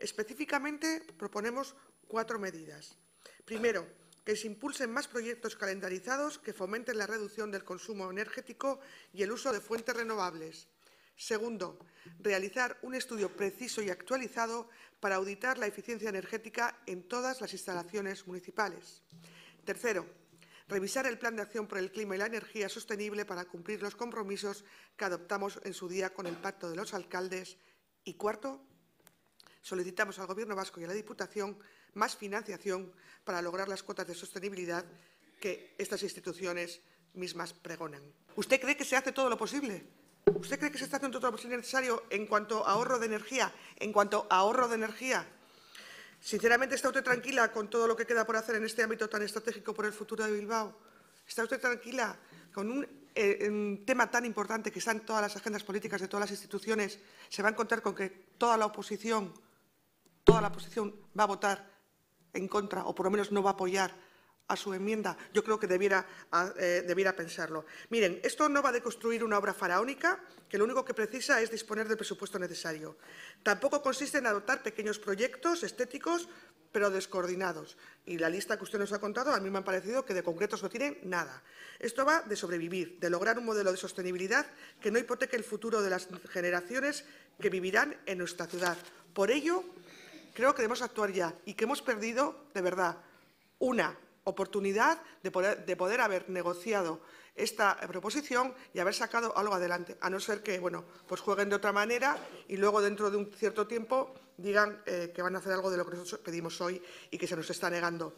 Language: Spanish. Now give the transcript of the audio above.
Específicamente proponemos cuatro medidas. Primero, que se impulsen más proyectos calendarizados que fomenten la reducción del consumo energético y el uso de fuentes renovables. Segundo, realizar un estudio preciso y actualizado para auditar la eficiencia energética en todas las instalaciones municipales. Tercero, revisar el Plan de Acción por el Clima y la Energía Sostenible para cumplir los compromisos que adoptamos en su día con el Pacto de los Alcaldes. Y cuarto, solicitamos al Gobierno vasco y a la Diputación más financiación para lograr las cuotas de sostenibilidad que estas instituciones mismas pregonan. ¿Usted cree que se hace todo lo posible? ¿Usted cree que se está haciendo todo lo posible necesario en cuanto a ahorro de energía? En cuanto a ahorro de energía, sinceramente, ¿está usted tranquila con todo lo que queda por hacer en este ámbito tan estratégico por el futuro de Bilbao? ¿Está usted tranquila con un, eh, tema tan importante que están todas las agendas políticas de todas las instituciones? ¿Se va a encontrar con que toda la oposición toda la oposición va a votar en contra o por lo menos no va a apoyar a su enmienda, yo creo que debiera, eh, debiera, pensarlo. Miren, esto no va de construir una obra faraónica que lo único que precisa es disponer del presupuesto necesario. Tampoco consiste en adoptar pequeños proyectos estéticos, pero descoordinados. Y la lista que usted nos ha contado, a mí me ha parecido que de concretos no tiene nada. Esto va de sobrevivir, de lograr un modelo de sostenibilidad que no hipoteque el futuro de las generaciones que vivirán en nuestra ciudad. Por ello, creo que debemos actuar ya y que hemos perdido, de verdad, una oportunidad de poder, haber negociado esta proposición y haber sacado algo adelante, a no ser que, bueno, pues jueguen de otra manera y luego dentro de un cierto tiempo digan eh, que van a hacer algo de lo que nosotros pedimos hoy y que se nos está negando.